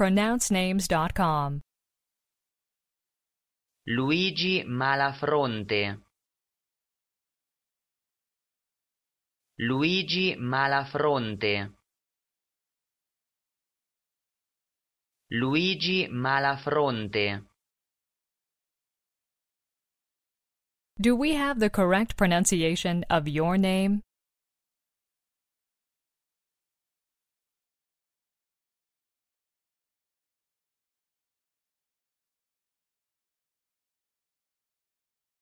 pronouncenames.com. Luigi Malafronte Luigi Malafronte Luigi Malafronte Do we have the correct pronunciation of your name?